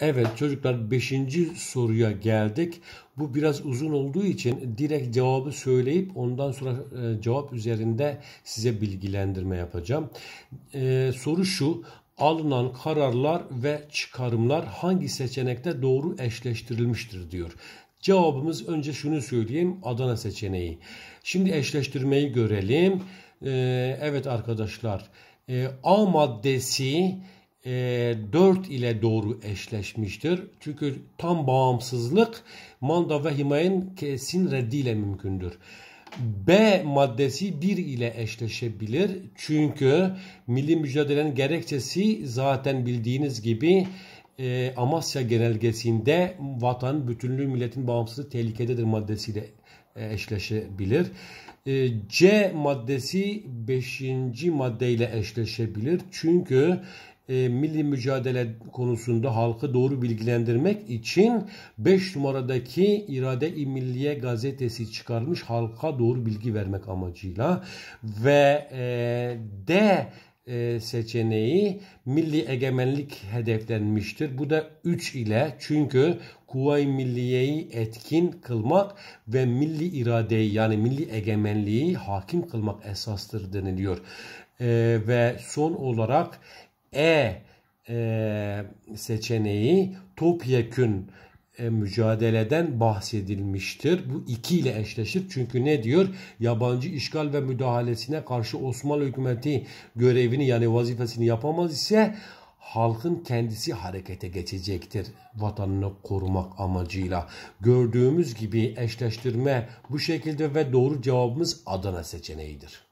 Evet çocuklar 5. soruya geldik. Bu biraz uzun olduğu için direkt cevabı söyleyip ondan sonra e, cevap üzerinde size bilgilendirme yapacağım. Ee, soru şu alınan kararlar ve çıkarımlar hangi seçenekte doğru eşleştirilmiştir diyor. Cevabımız önce şunu söyleyeyim Adana seçeneği. Şimdi eşleştirmeyi görelim. Ee, evet arkadaşlar e, A maddesi e, 4 ile doğru eşleşmiştir. Çünkü tam bağımsızlık manda ve himayenin kesin reddiyle mümkündür. B maddesi 1 ile eşleşebilir. Çünkü milli mücadelenin gerekçesi zaten bildiğiniz gibi e, Amasya genelgesinde vatan bütünlüğü milletin bağımsızlığı tehlikededir maddesiyle e, eşleşebilir. E, C maddesi 5. maddeyle eşleşebilir. Çünkü e, milli mücadele konusunda halkı doğru bilgilendirmek için 5 numaradaki İrade-i Milliye gazetesi çıkarmış halka doğru bilgi vermek amacıyla ve e, de e, seçeneği milli egemenlik hedeflenmiştir. Bu da 3 ile çünkü Kuvayi Milliye'yi etkin kılmak ve milli iradeyi yani milli egemenliği hakim kılmak esastır deniliyor. E, ve son olarak e, e, seçeneği topyekün e, mücadeleden bahsedilmiştir. Bu iki ile eşleşir. Çünkü ne diyor? Yabancı işgal ve müdahalesine karşı Osmanlı hükümeti görevini yani vazifesini yapamaz ise halkın kendisi harekete geçecektir vatanını korumak amacıyla. Gördüğümüz gibi eşleştirme bu şekilde ve doğru cevabımız Adana seçeneğidir.